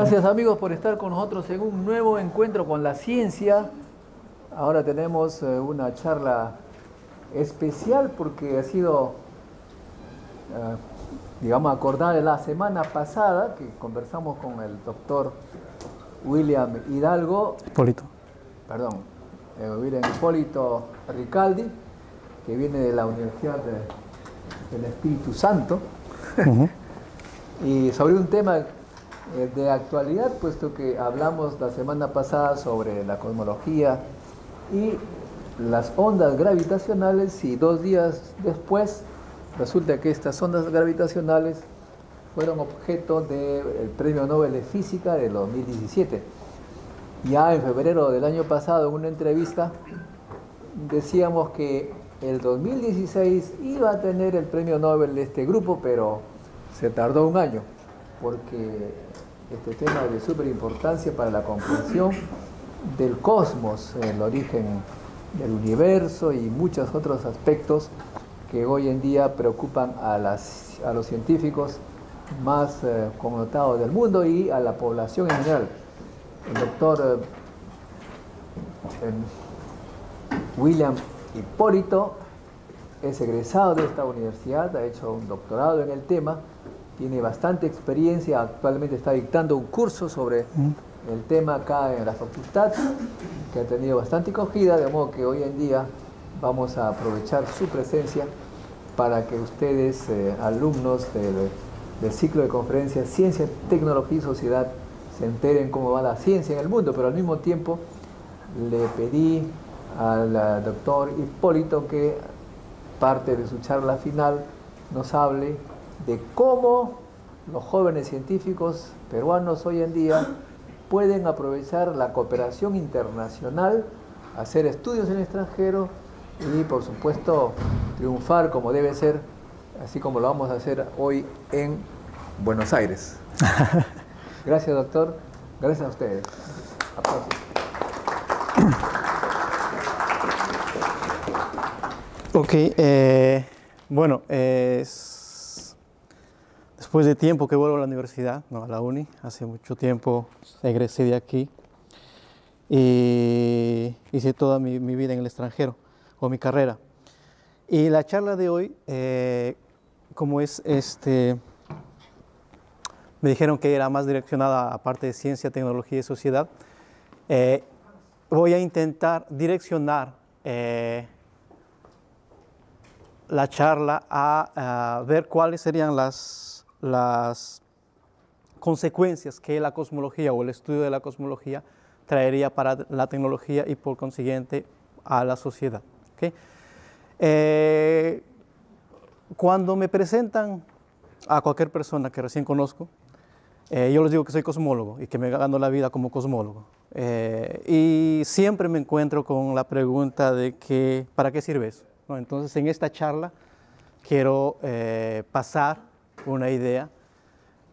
Gracias amigos por estar con nosotros en un nuevo encuentro con la ciencia. Ahora tenemos eh, una charla especial porque ha sido, eh, digamos, acordada la semana pasada que conversamos con el doctor William Hidalgo. Hipólito. Perdón, eh, William Hipólito Ricaldi, que viene de la Universidad del Espíritu Santo. y sobre un tema eh, de actualidad, puesto que hablamos la semana pasada sobre la cosmología y las ondas gravitacionales y dos días después resulta que estas ondas gravitacionales fueron objeto del Premio Nobel de Física de 2017. Ya en febrero del año pasado, en una entrevista, decíamos que el 2016 iba a tener el Premio Nobel de este grupo, pero se tardó un año, porque este tema de superimportancia importancia para la comprensión del cosmos, el origen del universo y muchos otros aspectos que hoy en día preocupan a, los científicos más eh, connotados del mundo y a la población en general. El doctor eh, em, William Hipólito es egresado de esta universidad, ha hecho un doctorado en el tema tiene bastante experiencia, actualmente está dictando un curso sobre mm. el tema acá en la facultad, que ha tenido bastante acogida, de modo que hoy en día vamos a aprovechar su presencia para que ustedes, eh, alumnos del, del, ciclo de conferencias Ciencia, Tecnología y Sociedad, se enteren cómo va la ciencia en el mundo, pero al mismo tiempo le pedí al doctor Hipólito que parte de su charla final nos hable de cómo los jóvenes científicos peruanos hoy en día pueden aprovechar la cooperación internacional, hacer estudios en el extranjero y por supuesto triunfar como debe ser, así como lo vamos a hacer hoy en Buenos Aires. Gracias doctor, gracias a ustedes. Aplausos. Ok, eh, bueno, es... Eh, después de tiempo que vuelvo a la universidad, no a la uni, hace mucho tiempo egresé de aquí y hice toda mi, vida en el extranjero o mi carrera. Y la charla de hoy, eh, como es este, me dijeron que era más direccionada a parte de ciencia, tecnología y sociedad, eh, voy a intentar direccionar eh, la charla a ver cuáles serían las las consecuencias que la cosmología o el estudio de la cosmología traería para la tecnología y por consiguiente a la sociedad. Eh, cuando me presentan a cualquier persona que recién conozco, eh, yo les digo que soy cosmólogo y que me gano la vida como cosmólogo. Eh, y siempre me encuentro con la pregunta de que, ¿para qué sirve eso? Entonces, en esta charla quiero pasar una idea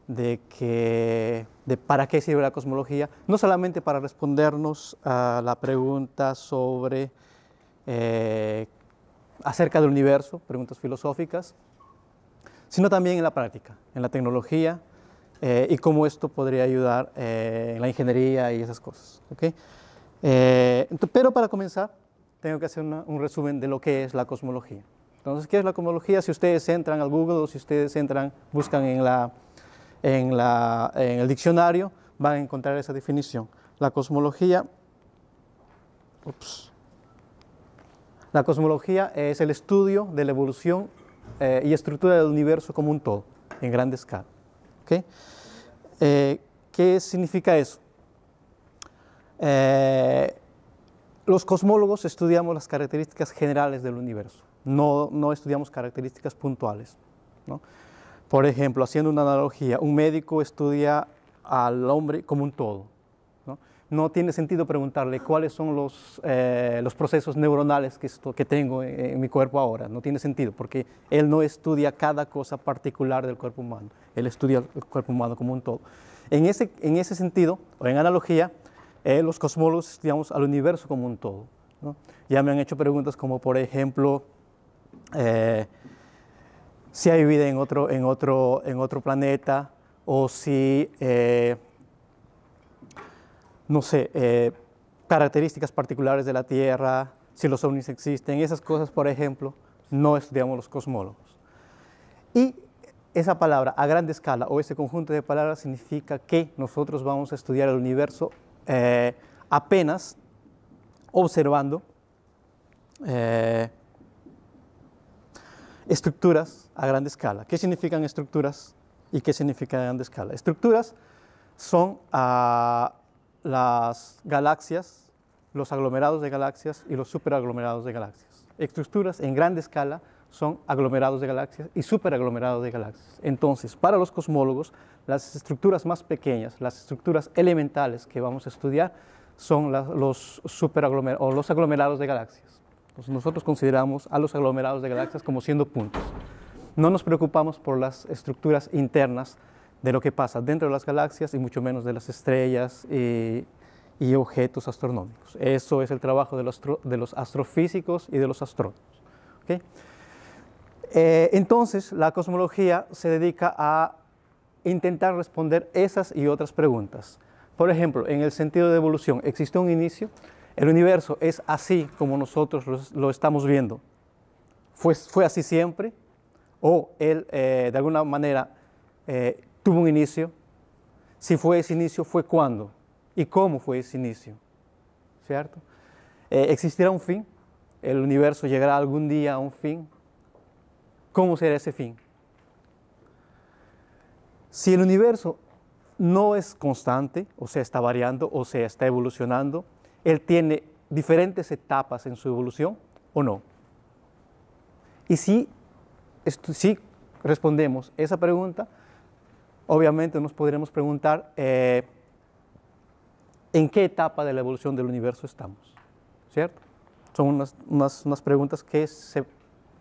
de, que, de para qué sirve la cosmología, no solamente para respondernos a la pregunta sobre eh, acerca del universo, preguntas filosóficas, sino también en la práctica, en la tecnología eh, y cómo esto podría ayudar eh, en la ingeniería y esas cosas. pero para comenzar, tengo que hacer un resumen de lo que es la cosmología. Entonces, ¿qué es la cosmología? Si ustedes entran al Google o si ustedes entran, buscan en, la, en, el diccionario, van a encontrar esa definición. La cosmología, la cosmología es el estudio de la evolución eh, y estructura del universo como un todo, en grande escala. Eh, ¿Qué significa eso? Eh, los cosmólogos estudiamos las características generales del universo no, no estudiamos características puntuales. ¿no? Por ejemplo, haciendo una analogía, un médico estudia al hombre como un todo. No, no tiene sentido preguntarle cuáles son los, eh, los procesos neuronales que, esto, que tengo en, mi cuerpo ahora. No tiene sentido, porque él no estudia cada cosa particular del cuerpo humano. Él estudia el cuerpo humano como un todo. En ese, en ese sentido, o en analogía, eh, los cosmólogos estudiamos al universo como un todo. ¿no? Ya me han hecho preguntas como, por ejemplo, eh, si hay vida en otro, en otro, en otro planeta o si, eh, no sé, eh, características particulares de la Tierra, si los ovnis existen, esas cosas, por ejemplo, no estudiamos los cosmólogos. Y esa palabra a gran escala o ese conjunto de palabras significa que nosotros vamos a estudiar el universo apenas observando estructuras a gran escala. ¿Qué significan estructuras y qué significa a gran escala? Estructuras son ah, las galaxias, los aglomerados de galaxias y los superaglomerados de galaxias. Estructuras en gran escala son aglomerados de galaxias y superaglomerados de galaxias. Entonces, para los cosmólogos, las estructuras más pequeñas, las estructuras elementales que vamos a estudiar, son los superaglomer o los aglomerados de galaxias. Pues nosotros consideramos a los aglomerados de galaxias como siendo puntos. No nos preocupamos por las estructuras internas de lo que pasa dentro de las galaxias y mucho menos de las estrellas eh, y, objetos astronómicos. Eso es el trabajo de los, astrofísicos y de los astrónomos. Eh, entonces, la cosmología se dedica a intentar responder esas y otras preguntas. Por ejemplo, en el sentido de evolución, ¿existe un inicio? El universo es así como nosotros lo estamos viendo. ¿Fue, así siempre? ¿O él, eh, de alguna manera, eh, tuvo un inicio? Si fue ese inicio, ¿fue cuándo? ¿Y cómo fue ese inicio? ¿Cierto? Eh, ¿Existirá un fin? ¿El universo llegará algún día a un fin? ¿Cómo será ese fin? Si el universo no es constante, o sea, está variando, o sea, está evolucionando, él tiene diferentes etapas en su evolución o no? Y si, si respondemos esa pregunta, obviamente nos podríamos preguntar eh, en qué etapa de la evolución del universo estamos, ¿cierto? Son unas, unas, preguntas que,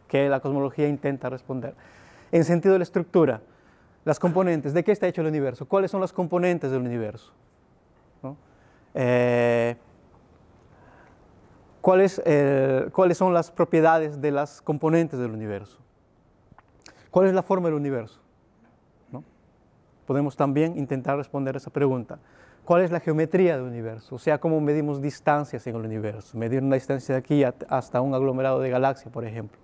que la cosmología intenta responder. En sentido de la estructura, las componentes, ¿de qué está hecho el universo? ¿Cuáles son las componentes del universo? ¿No? Eh, cuáles, eh, cuáles son las propiedades de las componentes del universo. ¿Cuál es la forma del universo? Podemos también intentar responder esa pregunta. ¿Cuál es la geometría del universo? O sea, cómo medimos distancias en el universo. Medir una distancia de aquí hasta un aglomerado de galaxias, por ejemplo.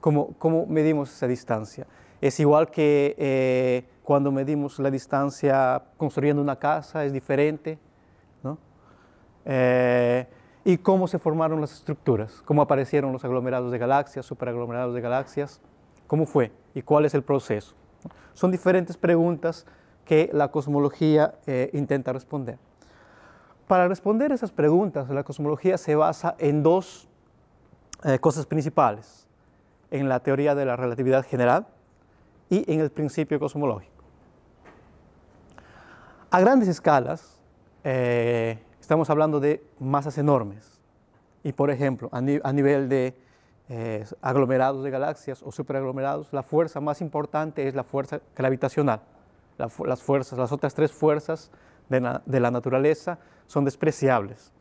¿Cómo, ¿Cómo, medimos esa distancia? Es igual que eh, cuando medimos la distancia construyendo una casa, es diferente. ¿no? Eh, y cómo se formaron las estructuras, cómo aparecieron los aglomerados de galaxias, superaglomerados de galaxias, cómo fue y cuál es el proceso. Son diferentes preguntas que la cosmología eh, intenta responder. Para responder esas preguntas, la cosmología se basa en dos eh, cosas principales, en la teoría de la relatividad general y en el principio cosmológico. A grandes escalas, eh, Estamos hablando de masas enormes. Y por ejemplo, a, nivel de eh, aglomerados de galaxias o superaglomerados, la fuerza más importante es la fuerza gravitacional. las fuerzas, las otras tres fuerzas de, la naturaleza son despreciables.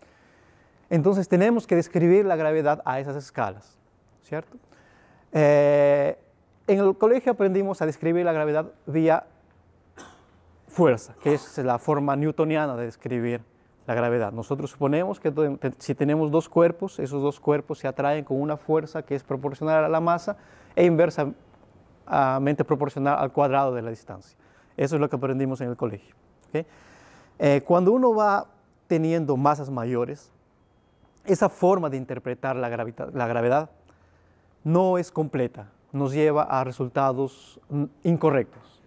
Entonces tenemos que describir la gravedad a esas escalas, ¿cierto? Eh, en el colegio aprendimos a describir la gravedad vía fuerza, que es la forma newtoniana de describir la gravedad. Nosotros suponemos que si tenemos dos cuerpos, esos dos cuerpos se atraen con una fuerza que es proporcional a la masa e inversamente proporcional al cuadrado de la distancia. Eso es lo que aprendimos en el colegio. Eh, cuando uno va teniendo masas mayores, esa forma de interpretar la, la gravedad no es completa, nos lleva a resultados mm, incorrectos.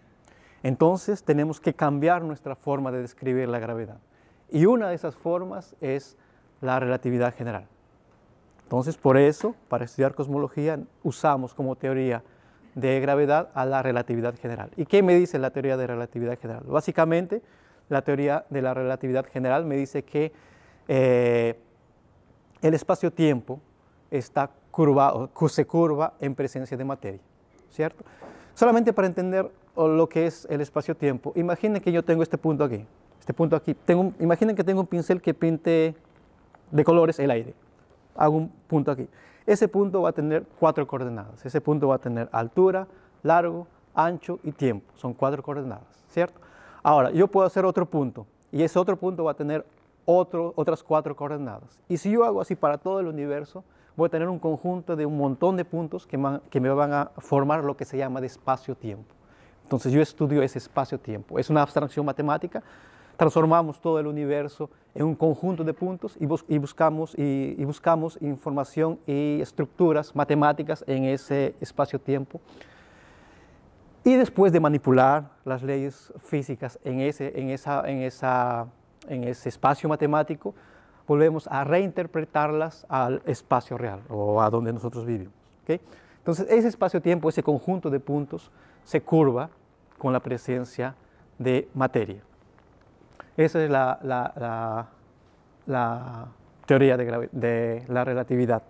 Entonces tenemos que cambiar nuestra forma de describir la gravedad. Y una de esas formas es la relatividad general. Entonces, por eso, para estudiar cosmología, usamos como teoría de gravedad a la relatividad general. ¿Y qué me dice la teoría de relatividad general? Básicamente, la teoría de la relatividad general me dice que eh, el espacio-tiempo está curvado, se curva en presencia de materia, ¿cierto? Solamente para entender lo que es el espacio-tiempo, imaginen que yo tengo este punto aquí, este punto aquí. Tengo, imaginen que tengo un pincel que pinte de colores el aire. Hago un punto aquí. Ese punto va a tener cuatro coordenadas. Ese punto va a tener altura, largo, ancho y tiempo. Son cuatro coordenadas, ¿cierto? Ahora, yo puedo hacer otro punto y ese otro punto va a tener otro, otras cuatro coordenadas. Y si yo hago así para todo el universo, voy a tener un conjunto de un montón de puntos que, que me van a formar lo que se llama de espacio-tiempo. Entonces yo estudio ese espacio-tiempo. Es una abstracción matemática transformamos todo el universo en un conjunto de puntos y, buscamos, y, buscamos información y estructuras matemáticas en ese espacio-tiempo. Y después de manipular las leyes físicas en ese, espacio matemático, volvemos a reinterpretarlas al espacio real o a donde nosotros vivimos. Entonces, ese espacio-tiempo, ese conjunto de puntos, se curva con la presencia de materia. Esa es la, la, teoría de, la relatividad.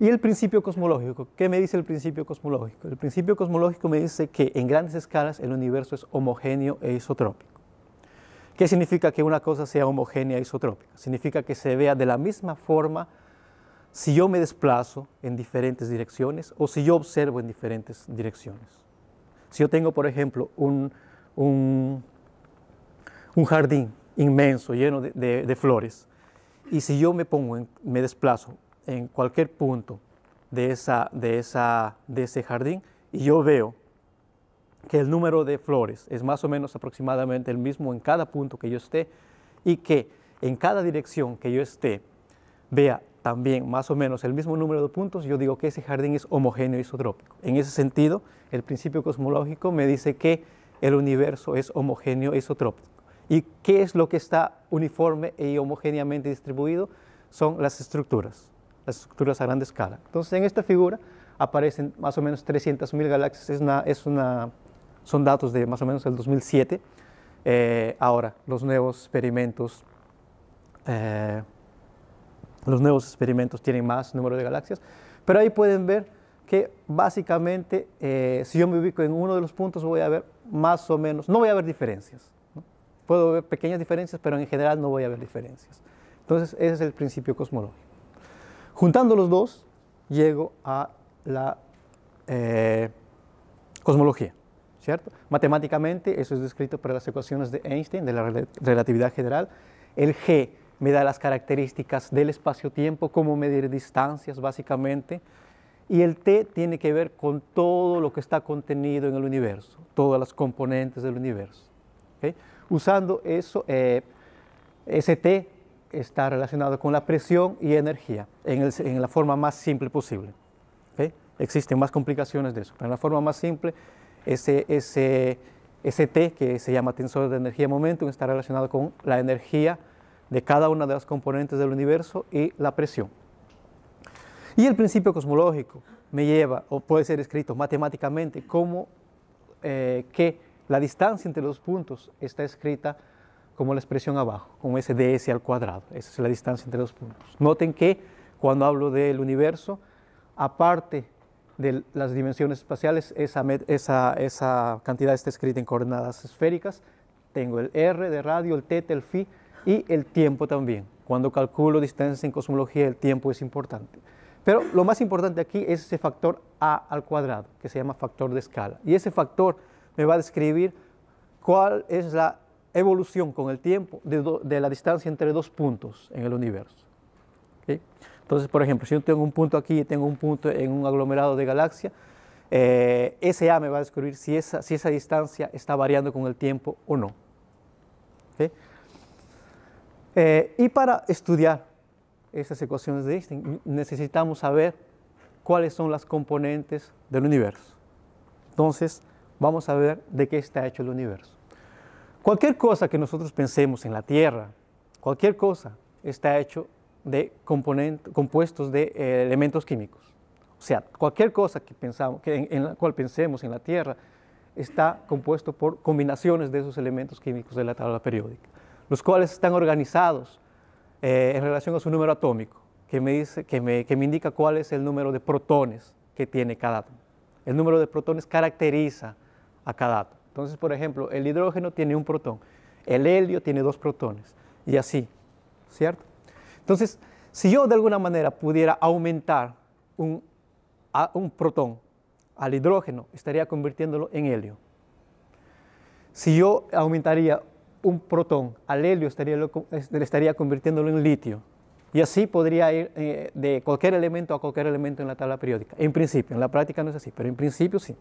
Y el principio cosmológico, ¿qué me dice el principio cosmológico? El principio cosmológico me dice que en grandes escalas el universo es homogéneo e isotrópico. ¿Qué significa que una cosa sea homogénea e isotrópica? Significa que se vea de la misma forma si yo me desplazo en diferentes direcciones o si yo observo en diferentes direcciones. Si yo tengo, por ejemplo, un un jardín inmenso, lleno de, flores. Y si yo me pongo, me desplazo en cualquier punto de, esa, de, esa, de ese jardín y yo veo que el número de flores es más o menos aproximadamente el mismo en cada punto que yo esté y que en cada dirección que yo esté vea también más o menos el mismo número de puntos, yo digo que ese jardín es homogéneo isotrópico. En ese sentido, el principio cosmológico me dice que el universo es homogéneo e isotrópico. ¿Y qué es lo que está uniforme y e homogéneamente distribuido? Son las estructuras, las estructuras a gran escala. Entonces, en esta figura aparecen más o menos 300.000 galaxias. Es una, son datos de más o menos el 2007. Eh, ahora, los nuevos experimentos, eh, los nuevos experimentos tienen más número de galaxias, pero ahí pueden ver que básicamente, eh, si yo me ubico en uno de los puntos, voy a ver más o menos, no voy a ver diferencias Puedo ver pequeñas diferencias, pero en general no voy a ver diferencias. Entonces, ese es el principio cosmológico. Juntando los dos, llego a la eh, cosmología, ¿cierto? Matemáticamente, eso es descrito por las ecuaciones de Einstein, de la relatividad general. El G me da las características del espacio-tiempo, cómo medir distancias, básicamente. Y el T tiene que ver con todo lo que está contenido en el universo, todas las componentes del universo. ¿okay? usando eso, eh, ST está relacionado con la presión y energía en, la forma más simple posible. Existen más complicaciones de eso, pero en la forma más simple, ese, ese, que se llama tensor de energía momentum está relacionado con la energía de cada una de las componentes del universo y la presión. Y el principio cosmológico me lleva, o puede ser escrito matemáticamente, como eh, que la distancia entre los puntos está escrita como la expresión abajo, como ese ds al cuadrado. Esa es la distancia entre los puntos. Noten que cuando hablo del universo, aparte de las dimensiones espaciales, esa, cantidad está escrita en coordenadas esféricas. Tengo el r de radio, el teta, el phi y el tiempo también. Cuando calculo distancia en cosmología, el tiempo es importante. Pero lo más importante aquí es ese factor a al cuadrado, que se llama factor de escala. Y ese factor me va a describir cuál es la evolución con el tiempo de, la distancia entre dos puntos en el universo. Entonces, por ejemplo, si yo tengo un punto aquí y tengo un punto en un aglomerado de galaxia, eh, ese A me va a describir si esa, distancia está variando con el tiempo o no. Eh, y para estudiar estas ecuaciones de Einstein necesitamos saber cuáles son las componentes del universo. Entonces, vamos a ver de qué está hecho el universo. Cualquier cosa que nosotros pensemos en la Tierra, cualquier cosa, está hecho de compuestos de eh, elementos químicos. O sea, cualquier cosa que pensamos, en, la cual pensemos en la Tierra está compuesto por combinaciones de esos elementos químicos de la tabla periódica, los cuales están organizados eh, en relación a su número atómico, que me, dice, que, me, que me indica cuál es el número de protones que tiene cada átomo. El número de protones caracteriza a cada dato. Entonces, por ejemplo, el hidrógeno tiene un protón, el helio tiene dos protones y así, ¿cierto? Entonces, si yo de alguna manera pudiera aumentar un, protón al hidrógeno, estaría convirtiéndolo en helio. Si yo aumentaría un protón al helio, estaría, estaría convirtiéndolo en litio. Y así podría ir eh, de cualquier elemento a cualquier elemento en la tabla periódica. En principio, en la práctica no es así, pero en principio sí.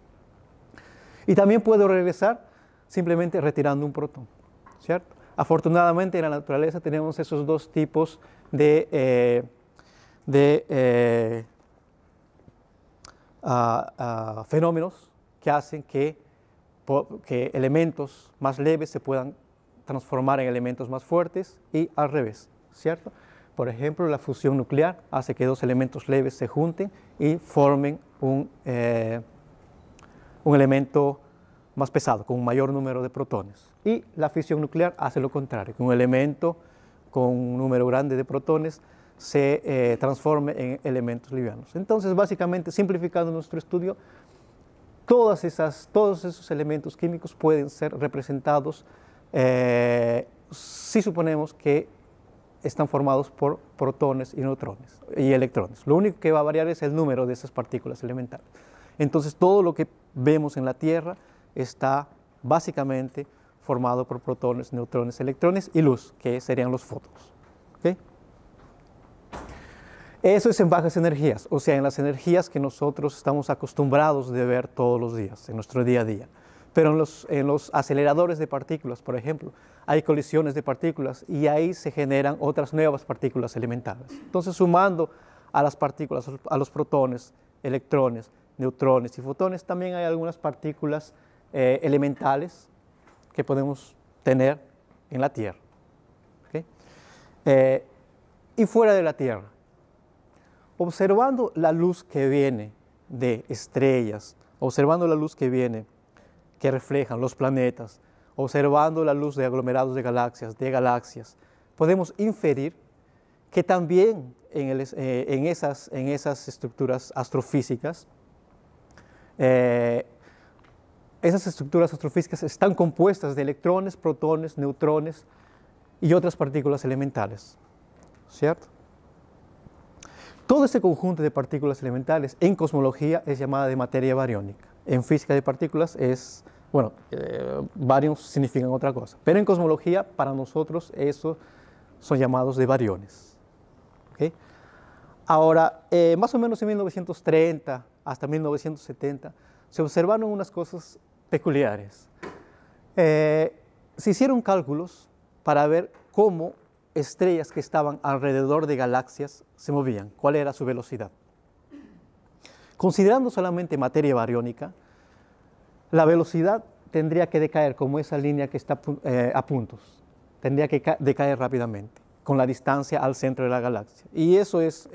Y también puedo regresar simplemente retirando un protón, ¿cierto? Afortunadamente en la naturaleza tenemos esos dos tipos de, eh, eh, ah, ah, fenómenos que hacen que, elementos más leves se puedan transformar en elementos más fuertes y al revés, ¿cierto? Por ejemplo, la fusión nuclear hace que dos elementos leves se junten y formen un, eh, un elemento más pesado, con un mayor número de protones. Y la fisión nuclear hace lo contrario, que un elemento con un número grande de protones se eh, transforme en elementos livianos. Entonces, básicamente, simplificando nuestro estudio, todas esas, todos esos elementos químicos pueden ser representados eh, si suponemos que están formados por protones y neutrones y electrones. Lo único que va a variar es el número de esas partículas elementales. Entonces todo lo que vemos en la Tierra está básicamente formado por protones, neutrones, electrones y luz, que serían los fotones. Eso es en bajas energías, o sea, en las energías que nosotros estamos acostumbrados de ver todos los días, en nuestro día a día. Pero en los, en los aceleradores de partículas, por ejemplo, hay colisiones de partículas y ahí se generan otras nuevas partículas elementales. Entonces, sumando a las partículas, a los protones, electrones, neutrones y fotones, también hay algunas partículas eh, elementales que podemos tener en la Tierra. Eh, y fuera de la Tierra, observando la luz que viene de estrellas, observando la luz que viene, que reflejan los planetas, observando la luz de aglomerados de galaxias, de galaxias, podemos inferir que también eh, esas, en esas estructuras astrofísicas eh, esas estructuras astrofísicas están compuestas de electrones, protones, neutrones y otras partículas elementales. ¿Cierto? Todo ese conjunto de partículas elementales en cosmología es llamada de materia bariónica. En física de partículas es, bueno, eh, significan otra cosa, pero en cosmología para nosotros eso son llamados de bariones. Ahora, eh, más o menos en 1930, hasta 1970, se observaron unas cosas peculiares. Eh, se hicieron cálculos para ver cómo estrellas que estaban alrededor de galaxias se movían, cuál era su velocidad. Considerando solamente materia bariónica, la velocidad tendría que decaer como esa línea que está a eh, puntos, tendría que decaer rápidamente con la distancia al centro de la galaxia. Y eso es,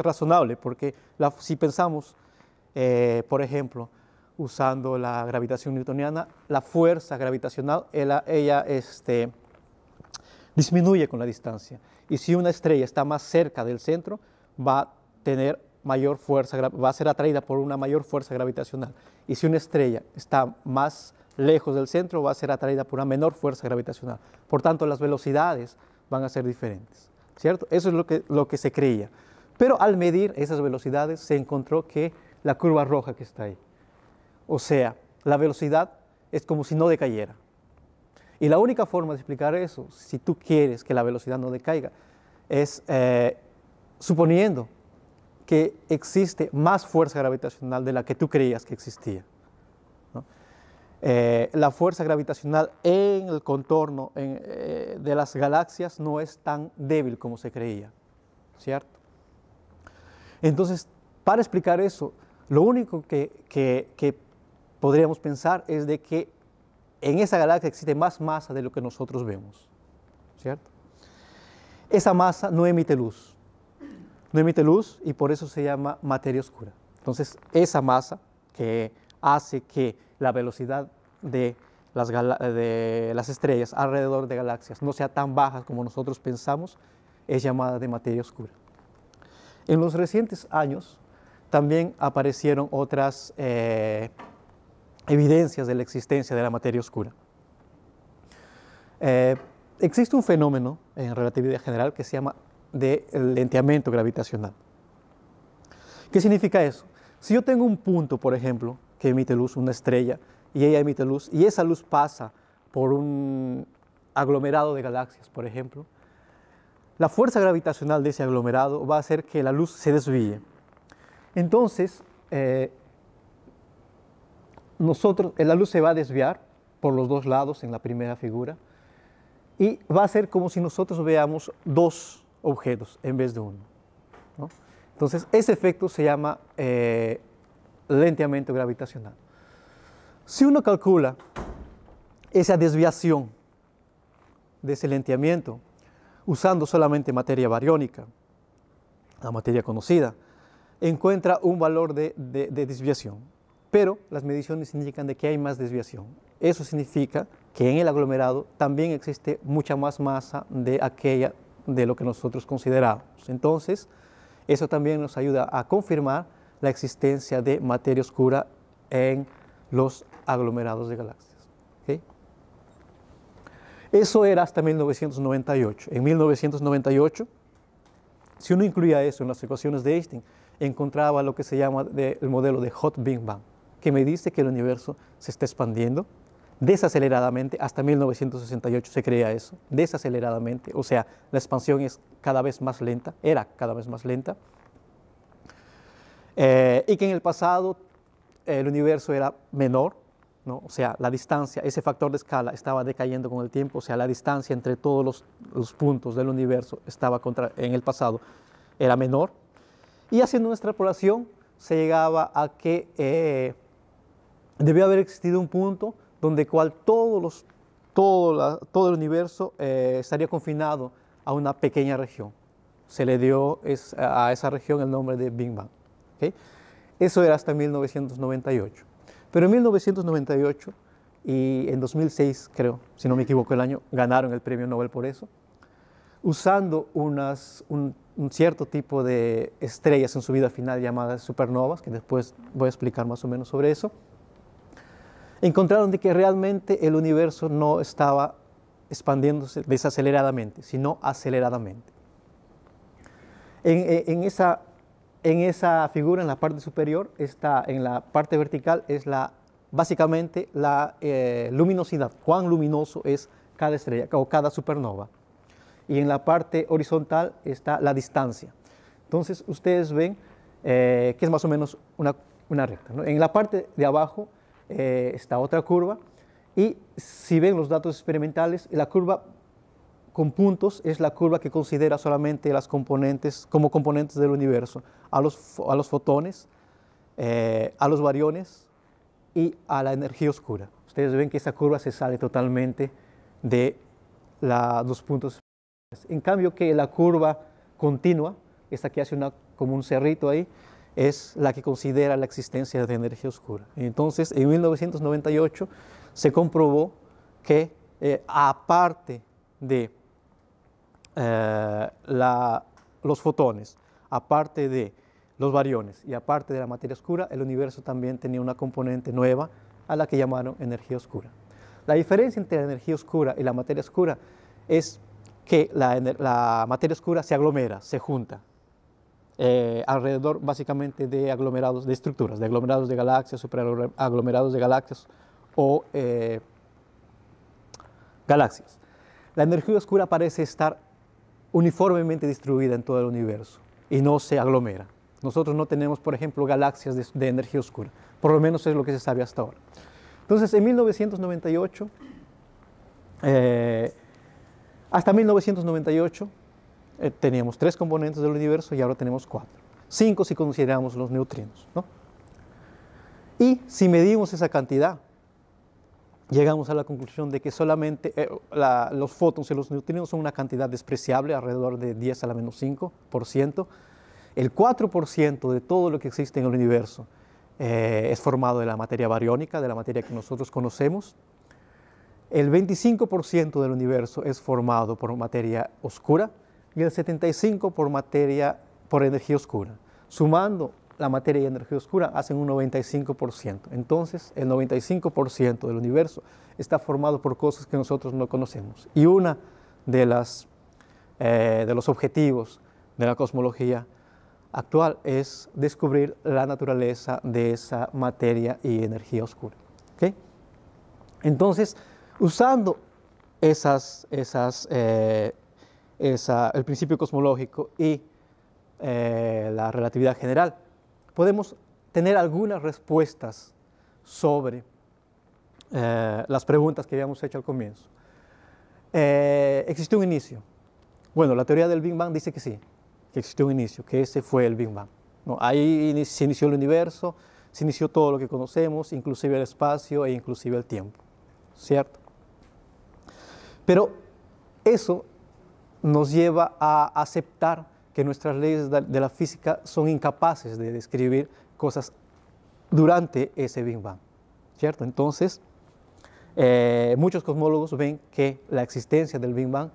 razonable, porque si pensamos eh, por ejemplo, usando la gravitación newtoniana, la fuerza gravitacional, ella, este, disminuye con la distancia. Y si una estrella está más cerca del centro, va a tener mayor fuerza, va a ser atraída por una mayor fuerza gravitacional. Y si una estrella está más lejos del centro, va a ser atraída por una menor fuerza gravitacional. Por tanto, las velocidades van a ser diferentes, ¿cierto? Eso es lo que, lo que se creía. Pero al medir esas velocidades se encontró que la curva roja que está ahí. O sea, la velocidad es como si no decayera. Y la única forma de explicar eso, si tú quieres que la velocidad no decaiga, es eh, suponiendo que existe más fuerza gravitacional de la que tú creías que existía. Eh, la fuerza gravitacional en el contorno eh, de las galaxias no es tan débil como se creía, ¿cierto? Entonces, para explicar eso, lo único que, que podríamos pensar es de que en esa galaxia existe más masa de lo que nosotros vemos, ¿cierto? Esa masa no emite luz, no emite luz y por eso se llama materia oscura. Entonces, esa masa que hace que la velocidad de las, de las estrellas alrededor de galaxias no sea tan baja como nosotros pensamos, es llamada de materia oscura. En los recientes años, también aparecieron otras eh, evidencias de la existencia de la materia oscura. Eh, existe un fenómeno en relatividad general que se llama de lenteamiento gravitacional. ¿Qué significa eso? Si yo tengo un punto, por ejemplo, que emite luz, una estrella, y ella emite luz, y esa luz pasa por un aglomerado de galaxias, por ejemplo, la fuerza gravitacional de ese aglomerado va a hacer que la luz se desvíe. Entonces, eh, nosotros, eh, la luz se va a desviar por los dos lados en la primera figura y va a ser como si nosotros veamos dos objetos en vez de uno. Entonces, ese efecto se llama eh, lenteamiento gravitacional. Si uno calcula esa desviación de ese lenteamiento usando solamente materia bariónica, la materia conocida, encuentra un valor de, desviación, pero las mediciones indican de que hay más desviación. Eso significa que en el aglomerado también existe mucha más masa de aquella de lo que nosotros consideramos. Entonces, eso también nos ayuda a confirmar la existencia de materia oscura en los aglomerados de galaxias. Eso era hasta 1998. En 1998, si uno incluía eso en las ecuaciones de Einstein, encontraba lo que se llama el modelo de Hot Big Bang, que me dice que el universo se está expandiendo desaceleradamente, hasta 1968 se creía eso, desaceleradamente, o sea, la expansión es cada vez más lenta, era cada vez más lenta, eh, y que en el pasado el universo era menor, ¿no? o sea, la distancia, ese factor de escala estaba decayendo con el tiempo, o sea, la distancia entre todos los, puntos del universo estaba en el pasado era menor, y haciendo nuestra extrapolación, se llegaba a que eh, debió haber existido un punto donde cual todos los, todo, todo el universo eh, estaría confinado a una pequeña región. Se le dio a esa región el nombre de Big Bang. ¿okay? Eso era hasta 1998. Pero en 1998 y en 2006, creo, si no me equivoco el año, ganaron el premio Nobel por eso, usando unas, un un cierto tipo de estrellas en su vida final llamadas supernovas, que después voy a explicar más o menos sobre eso, encontraron que realmente el universo no estaba expandiéndose desaceleradamente, sino aceleradamente. En, e, esa, figura, en la parte superior, está, en la parte vertical, es la, básicamente la eh, luminosidad, cuán luminoso es cada estrella o cada supernova y en la parte horizontal está la distancia. Entonces ustedes ven eh, que es más o menos una, una recta. En la parte de abajo eh, está otra curva y si ven los datos experimentales, la curva con puntos es la curva que considera solamente las componentes como componentes del universo, a los, a los fotones, eh, a los variones y a la energía oscura. Ustedes ven que esa curva se sale totalmente de la, los puntos en cambio que la curva continua, esta que hace una, como un cerrito ahí, es la que considera la existencia de energía oscura. Entonces, en 1998 se comprobó que eh, aparte de eh, los fotones, aparte de los variones y aparte de la materia oscura, el universo también tenía una componente nueva a la que llamaron energía oscura. La diferencia entre la energía oscura y la materia oscura es que la, materia oscura se aglomera, se junta, eh, alrededor básicamente de aglomerados, de estructuras, de aglomerados de galaxias, superaglomerados de galaxias o eh, galaxias. La energía oscura parece estar uniformemente distribuida en todo el universo y no se aglomera. Nosotros no tenemos, por ejemplo, galaxias de, energía oscura, por lo menos es lo que se sabe hasta ahora. Entonces, en 1998, hasta 1998 eh, teníamos tres componentes del universo y ahora tenemos cuatro. Cinco si consideramos los neutrinos. ¿no? Y si medimos esa cantidad, llegamos a la conclusión de que solamente eh, los fotones y los neutrinos son una cantidad despreciable, alrededor de 10 a la menos 5%. El 4% de todo lo que existe en el universo eh, es formado de la materia bariónica, de la materia que nosotros conocemos, el 25% del universo es formado por materia oscura y el 75% por materia por energía oscura. Sumando la materia y energía oscura hacen un 95%. Entonces, el 95% del universo está formado por cosas que nosotros no conocemos. Y una de, las, eh, de los objetivos de la cosmología actual es descubrir la naturaleza de esa materia y energía oscura. ¿Okay? Entonces, Usando eh, el principio cosmológico y eh, la relatividad general, podemos tener algunas respuestas sobre eh, las preguntas que habíamos hecho al comienzo. ¿Existe un inicio? Bueno, la teoría del Big Bang dice que sí, que existió un inicio, que ese fue el Big Bang. ahí se inició el universo, se inició todo lo que conocemos, inclusive el espacio e inclusive el tiempo, ¿cierto? Pero eso nos lleva a aceptar que nuestras leyes de la física son incapaces de describir cosas durante ese Big Bang, ¿cierto? Entonces, eh, muchos cosmólogos ven que la existencia del Big Bang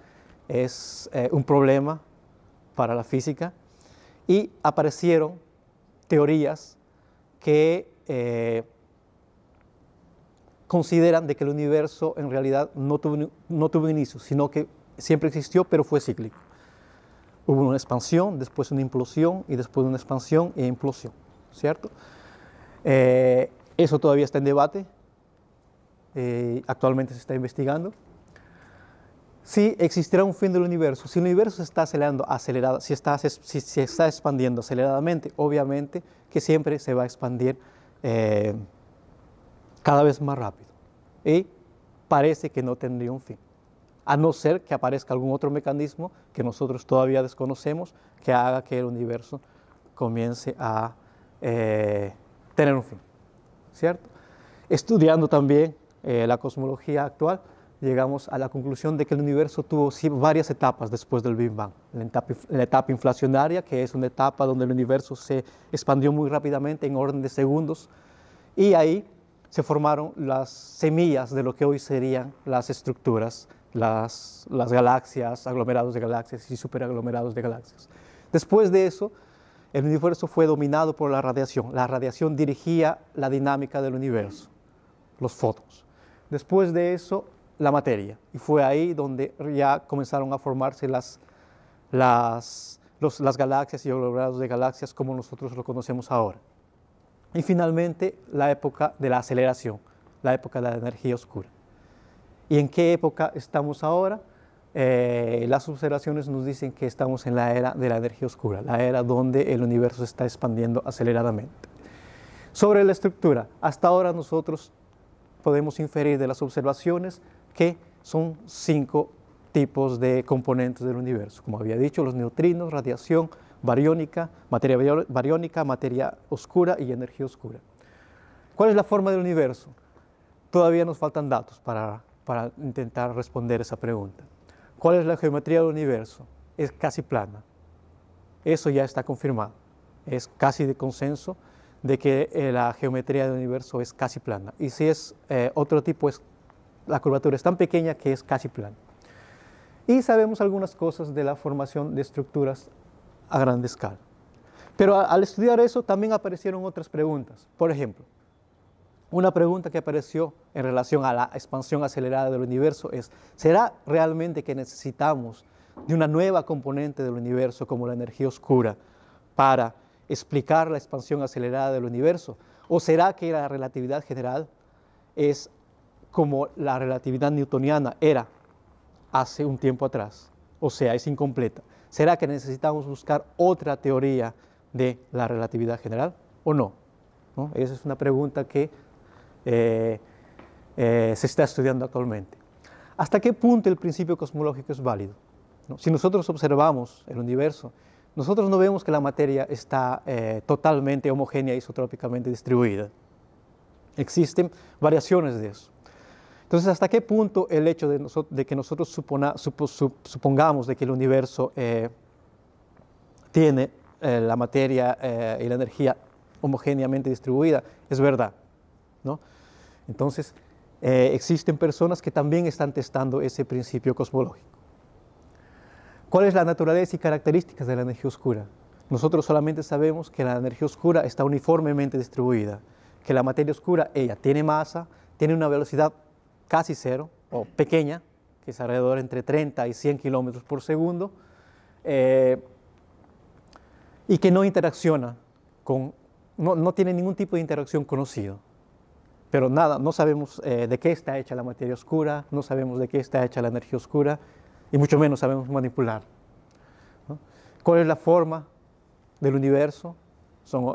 es eh, un problema para la física y aparecieron teorías que eh, consideran de que el universo en realidad no tuvo, no tuvo inicio, sino que siempre existió, pero fue cíclico. Hubo una expansión, después una implosión y después una expansión e implosión, ¿cierto? Eh, eso todavía está en debate, eh, actualmente se está investigando. Si existirá un fin del universo, si el universo se está acelerando, acelerado, si, está, se está expandiendo aceleradamente, obviamente que siempre se va a expandir eh, cada vez más rápido y parece que no tendría un fin, a no ser que aparezca algún otro mecanismo que nosotros todavía desconocemos que haga que el universo comience a eh, tener un fin, ¿cierto? Estudiando también eh, la cosmología actual, llegamos a la conclusión de que el universo tuvo varias etapas después del Big Bang. La etapa, la etapa, inflacionaria, que es una etapa donde el universo se expandió muy rápidamente en orden de segundos, y ahí se formaron las semillas de lo que hoy serían las estructuras, las, galaxias, aglomerados de galaxias y superaglomerados de galaxias. Después de eso, el universo fue dominado por la radiación. La radiación dirigía la dinámica del universo, los fotos. Después de eso, la materia. Y fue ahí donde ya comenzaron a formarse las galaxias y aglomerados de galaxias como nosotros lo conocemos ahora. Y finalmente, la época de la aceleración, la época de la energía oscura. ¿Y en qué época estamos ahora? Eh, las observaciones nos dicen que estamos en la era de la energía oscura, la era donde el universo está expandiendo aceleradamente. Sobre la estructura, hasta ahora nosotros podemos inferir de las observaciones que son cinco tipos de componentes del universo. Como había dicho, los neutrinos, radiación, bariónica, materia bariónica, materia oscura y energía oscura. ¿Cuál es la forma del universo? Todavía nos faltan datos para, intentar responder esa pregunta. ¿Cuál es la geometría del universo? Es casi plana. Eso ya está confirmado. Es casi de consenso de que eh, la geometría del universo es casi plana. Y si es eh, otro tipo, es, la curvatura es tan pequeña que es casi plana. Y sabemos algunas cosas de la formación de estructuras a gran escala. Pero al estudiar eso también aparecieron otras preguntas. Por ejemplo, una pregunta que apareció en relación a la expansión acelerada del universo es, ¿será realmente que necesitamos de una nueva componente del universo como la energía oscura para explicar la expansión acelerada del universo? ¿O será que la relatividad general es como la relatividad newtoniana era hace un tiempo atrás? O sea, es incompleta. ¿Será que necesitamos buscar otra teoría de la relatividad general o no? Esa es una pregunta que eh, eh, se está estudiando actualmente. ¿Hasta qué punto el principio cosmológico es válido? Si nosotros observamos el universo, nosotros no vemos que la materia está eh, totalmente homogénea y isotrópicamente distribuida. Existen variaciones de eso. Entonces, ¿hasta qué punto el hecho de, que nosotros supongamos de que el universo eh, tiene eh, la materia eh, y la energía homogéneamente distribuida es verdad? Entonces, existen personas que también están testando ese principio cosmológico. ¿Cuál es la naturaleza y características de la energía oscura? Nosotros solamente sabemos que la energía oscura está uniformemente distribuida, que la materia oscura, ella tiene masa, tiene una velocidad casi cero o pequeña, que es alrededor entre 30 y 100 kilómetros por segundo, eh, y que no interacciona con, no, no, tiene ningún tipo de interacción conocido. Pero nada, no sabemos eh, de qué está hecha la materia oscura, no sabemos de qué está hecha la energía oscura, y mucho menos sabemos manipular. ¿Cuál es la forma del universo?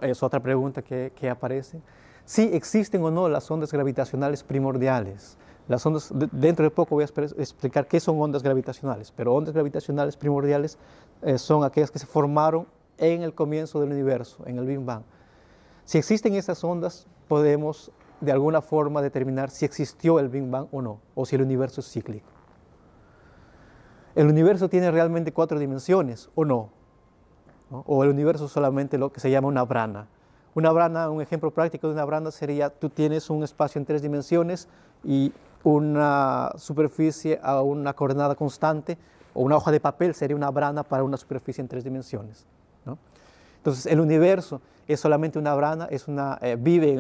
es otra pregunta que, que aparece. Si ¿Sí existen o no las ondas gravitacionales primordiales. Las ondas, dentro de poco voy a explicar qué son ondas gravitacionales, pero ondas gravitacionales primordiales eh, son aquellas que se formaron en el comienzo del universo, en el Big Bang. Si existen esas ondas, podemos de alguna forma determinar si existió el Big Bang o no, o si el universo es cíclico. ¿El universo tiene realmente cuatro dimensiones o no? ¿O el universo solamente lo que se llama una brana? Una brana, un ejemplo práctico de una brana sería, tú tienes un espacio en tres dimensiones y una superficie a una coordenada constante, o una hoja de papel sería una brana para una superficie en tres dimensiones. Entonces, el universo es solamente una brana, es una, eh, vive,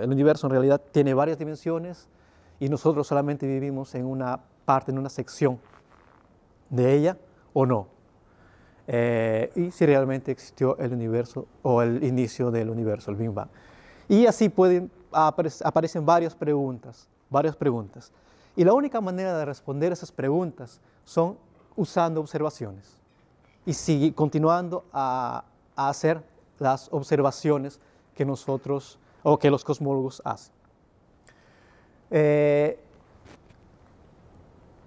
el universo en realidad tiene varias dimensiones y nosotros solamente vivimos en una parte, en una sección de ella o no. Eh, y si realmente existió el universo o el inicio del universo, el Big Bang. Y así pueden, aparecen varias preguntas varias preguntas. Y la única manera de responder esas preguntas son usando observaciones y continuando a, hacer las observaciones que nosotros o que los cosmólogos hacen. Eh,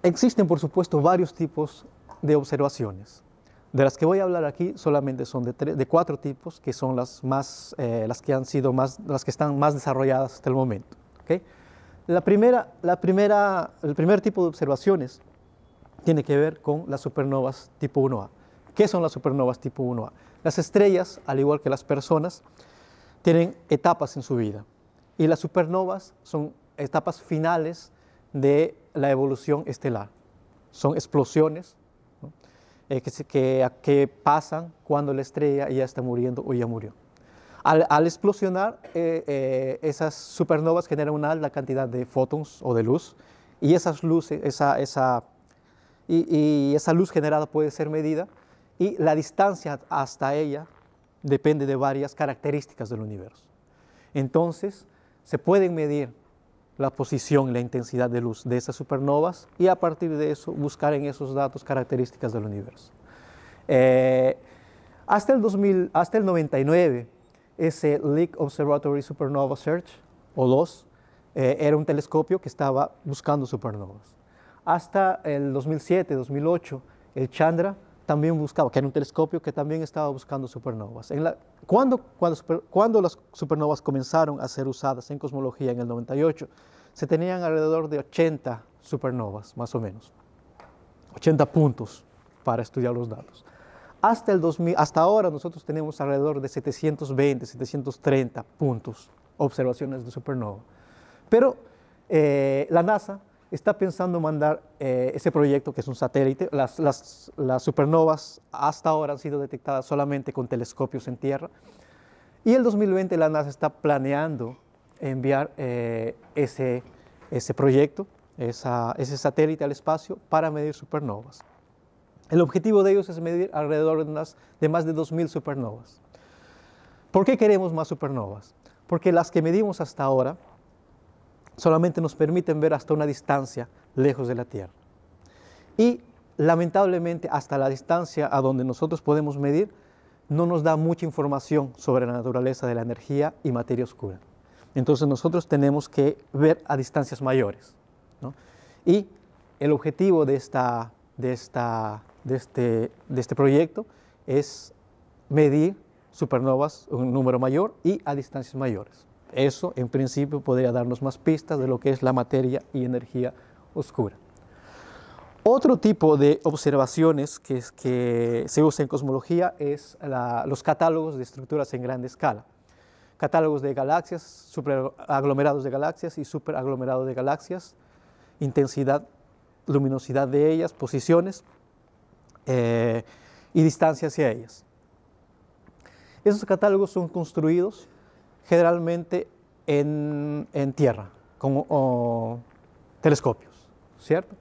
existen, por supuesto, varios tipos de observaciones. De las que voy a hablar aquí solamente son de, cuatro tipos, que son las, más, eh, las que han sido más, las que están más desarrolladas hasta el momento. La primera, el primer tipo de observaciones tiene que ver con las supernovas tipo 1A. ¿Qué son las supernovas tipo 1A? Las estrellas, al igual que las personas, tienen etapas en su vida y las supernovas son etapas finales de la evolución estelar. Son explosiones eh, que pasan cuando la estrella ya está muriendo o ya murió. Al, explosionar, eh, eh, esas supernovas generan una alta cantidad de fotones o de luz y esa, luz generada puede ser medida y la distancia hasta ella depende de varias características del universo. Entonces, se pueden medir la posición y la intensidad de luz de esas supernovas y a partir de eso buscar en esos datos características del universo. Eh, hasta, el 2000, hasta el 99 ese Leak Observatory Supernova Search, o 2, eh, era un telescopio que estaba buscando supernovas. Hasta el 2007, 2008, el Chandra también buscaba, que era un telescopio que también estaba buscando supernovas. cuando las supernovas comenzaron a ser usadas en cosmología en el 98? Se tenían alrededor de 80 supernovas, más o menos. 80 puntos para estudiar los datos. Hasta, el 2000, hasta ahora nosotros tenemos alrededor de 720, 730 puntos, observaciones de supernova. Pero eh, la NASA está pensando mandar eh, ese proyecto que es un satélite. Las, supernovas hasta ahora han sido detectadas solamente con telescopios en Tierra. Y el 2020 la NASA está planeando enviar eh, ese, proyecto, ese satélite al espacio para medir supernovas. El objetivo de ellos es medir alrededor de más de 2.000 supernovas. ¿Por qué queremos más supernovas? Porque las que medimos hasta ahora solamente nos permiten ver hasta una distancia lejos de la Tierra. Y lamentablemente hasta la distancia a donde nosotros podemos medir no nos da mucha información sobre la naturaleza de la energía y materia oscura. Entonces nosotros tenemos que ver a distancias mayores. Y el objetivo de esta, de esta este, de este, proyecto es medir supernovas un número mayor y a distancias mayores. Eso, en principio, podría darnos más pistas de lo que es la materia y energía oscura. Otro tipo de observaciones que, que se usa en cosmología es los catálogos de estructuras en gran escala. Catálogos de galaxias, superaglomerados de galaxias y superaglomerados de galaxias, intensidad, luminosidad de ellas, posiciones, eh, y distancia hacia ellas. Esos catálogos son construidos generalmente en, tierra, con telescopios, ¿cierto?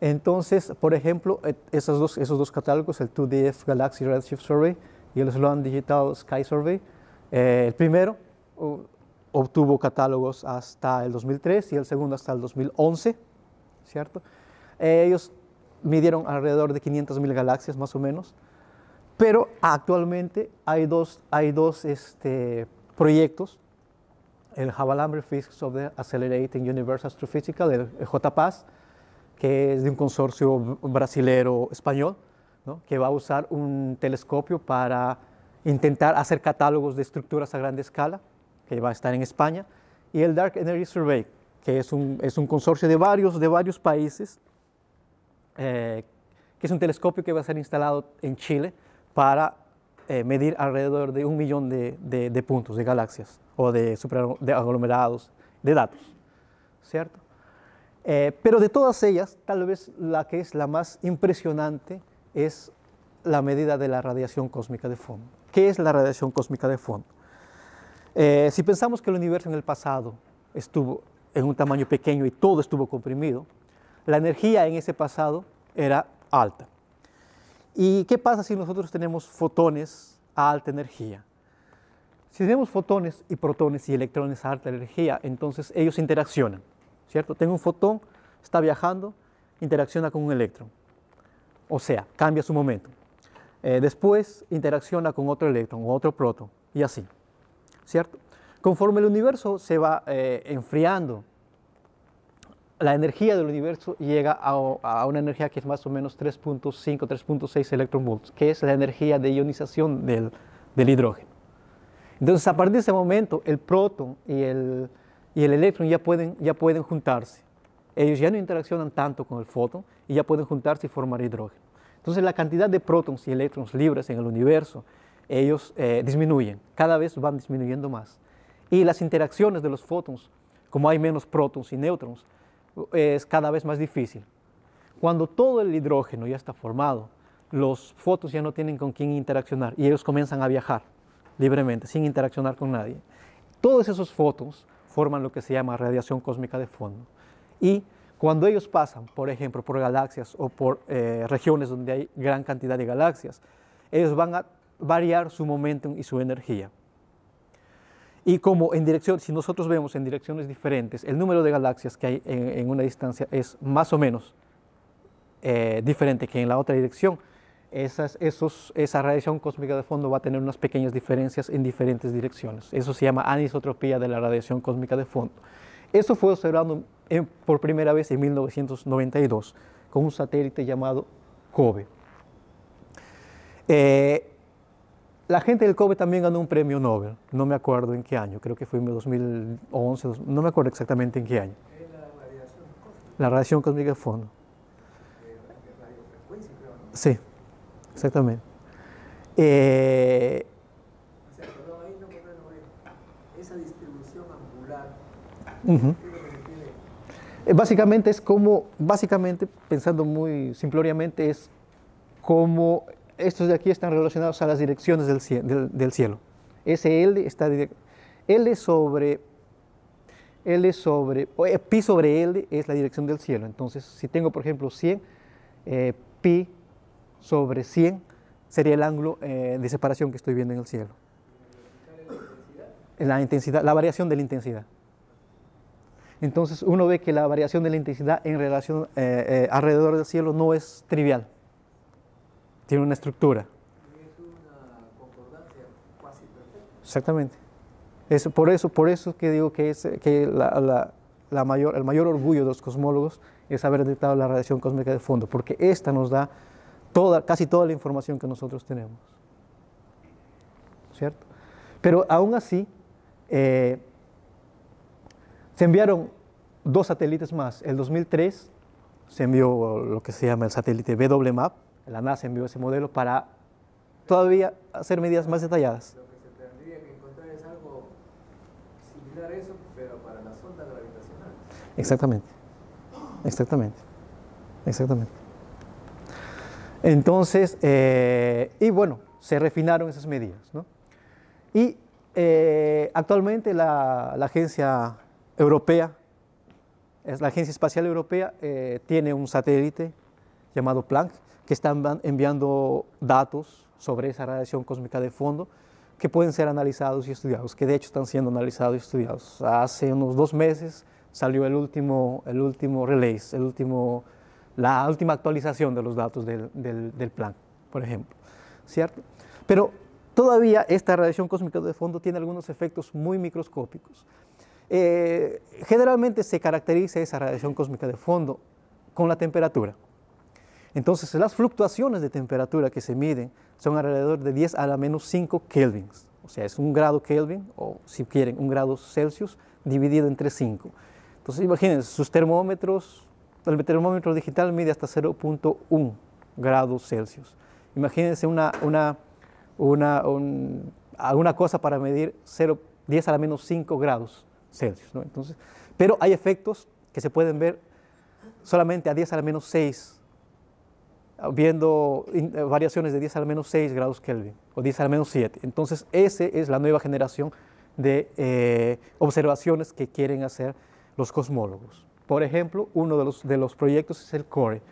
Entonces, por ejemplo, eh, esos dos, esos dos catálogos, el 2DF Galaxy Redshift Survey y el Sloan Digital Sky Survey, eh, el primero obtuvo catálogos hasta el 2003 y el segundo hasta el 2011, ¿cierto? ellos midieron alrededor de 500.000 galaxias más o menos, pero actualmente hay dos, hay dos este, proyectos, el Havalambre Physics of the Accelerating Universe Astrophysical, el JPAS, que es de un consorcio brasilero-español, que va a usar un telescopio para intentar hacer catálogos de estructuras a gran escala, que va a estar en España, y el Dark Energy Survey, que es un, es un consorcio de varios, de varios países eh, que es un telescopio que va a ser instalado en Chile para eh, medir alrededor de un millón de, puntos, de galaxias o de, de aglomerados de datos, ¿cierto? Eh, pero de todas ellas, tal vez la que es la más impresionante es la medida de la radiación cósmica de fondo. ¿Qué es la radiación cósmica de fondo? si pensamos que el universo en el pasado estuvo en un tamaño pequeño y todo estuvo comprimido, la energía en ese pasado era alta. ¿Y qué pasa si nosotros tenemos fotones a alta energía? Si tenemos fotones y protones y electrones a alta energía, entonces ellos interaccionan, ¿cierto? Tengo un fotón, está viajando, interacciona con un electrón, o sea, cambia su momento. Eh, después interacciona con otro electrón o otro protón, y así, ¿cierto? Conforme el universo se va eh, enfriando, la energía del universo llega a, una energía que es más o menos 3.5, 3.6 electronvolts, que es la energía de ionización del, hidrógeno. Entonces, a partir de ese momento, el protón y el, y electrón ya pueden, ya pueden juntarse. Ellos ya no interaccionan tanto con el fotón y ya pueden juntarse y formar hidrógeno. Entonces, la cantidad de protones y electrones libres en el universo, ellos eh, disminuyen, cada vez van disminuyendo más. Y las interacciones de los fotones, como hay menos protones y neutrones es cada vez más difícil. Cuando todo el hidrógeno ya está formado, los fotos ya no tienen con quién interaccionar y ellos comienzan a viajar libremente, sin interaccionar con nadie. Todos esos fotos forman lo que se llama radiación cósmica de fondo. Y cuando ellos pasan, por ejemplo, por galaxias o por eh, regiones donde hay gran cantidad de galaxias, ellos van a variar su momentum y su energía. Y como en dirección, si nosotros vemos en direcciones diferentes, el número de galaxias que hay en, una distancia es más o menos eh, diferente que en la otra dirección, esas, esos, esa radiación cósmica de fondo va a tener unas pequeñas diferencias en diferentes direcciones. Eso se llama anisotropía de la radiación cósmica de fondo. Eso fue observado por primera vez en 1992 con un satélite llamado COBE. Eh, la gente del Cobe también ganó un premio Nobel, no me acuerdo en qué año, creo que fue en 2011, no me acuerdo exactamente en qué año. La radiación cósmica de fondo. Sí, exactamente. Eh, esa distribución angular. Eh, básicamente es como, básicamente, pensando muy simploriamente, es como estos de aquí están relacionados a las direcciones del, cielo. Ese L está L sobre L sobre, eh, pi sobre L es la dirección del cielo. Entonces, si tengo, por ejemplo, 100, eh, pi sobre 100 sería el ángulo eh, de separación que estoy viendo en el cielo. La intensidad, la variación de la intensidad. Entonces, uno ve que la variación de la intensidad en relación alrededor del cielo no es trivial tiene una estructura. Es una concordancia perfecta. Exactamente. por eso, por eso que digo que, es, que la, mayor, el mayor orgullo de los cosmólogos es haber detectado la radiación cósmica de fondo, porque esta nos da toda, casi toda la información que nosotros tenemos. ¿Cierto? Pero aún así, eh, se enviaron dos satélites más. El 2003 se envió lo que se llama el satélite WMAP, la NASA envió ese modelo para todavía hacer medidas más detalladas. Lo que se tendría que encontrar es algo similar a eso, pero para la sonda gravitacional. Exactamente, exactamente, exactamente. Entonces, eh, y bueno, se refinaron esas medidas. Y eh, actualmente la, agencia europea, la Agencia Espacial Europea, eh, tiene un satélite llamado Planck, que están enviando datos sobre esa radiación cósmica de fondo que pueden ser analizados y estudiados, que de hecho están siendo analizados y estudiados. Hace unos dos meses salió el último, el último release, el último, la última actualización de los datos del, plan, por ejemplo. ¿Cierto? Pero todavía esta radiación cósmica de fondo tiene algunos efectos muy microscópicos. Eh, generalmente se caracteriza esa radiación cósmica de fondo con la temperatura. Entonces las fluctuaciones de temperatura que se miden son alrededor de 10 a la menos 5 kelvins. O sea, es un grado Kelvin o si quieren un grado Celsius dividido entre 5. Entonces imagínense, sus termómetros, el termómetro digital mide hasta 0.1 grados Celsius. Imagínense una, cosa para medir 0, 10 a la menos 5 grados Celsius. ¿no? pero hay efectos que se pueden ver solamente a 10 a la menos 6 viendo eh, variaciones de 10 al menos 6 grados Kelvin o 10 al menos 7. Entonces, esa es la nueva generación de eh, observaciones que quieren hacer los cosmólogos. Por ejemplo, uno de los, de los proyectos es el CORE,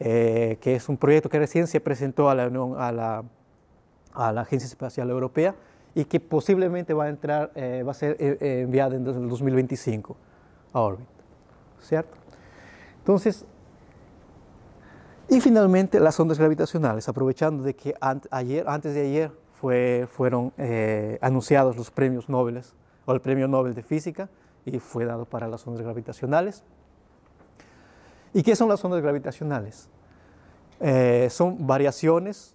eh, que es un proyecto que recién se presentó a la, a la, Agencia Espacial Europea y que posiblemente va a, entrar, va a ser enviado en el 2025 a órbita. ¿Cierto? Entonces, y finalmente las ondas gravitacionales, aprovechando de que antes de ayer fueron eh, anunciados los premios Nobel o el premio Nobel de Física y fue dado para las ondas gravitacionales. ¿Y qué son las ondas gravitacionales? Eh, son variaciones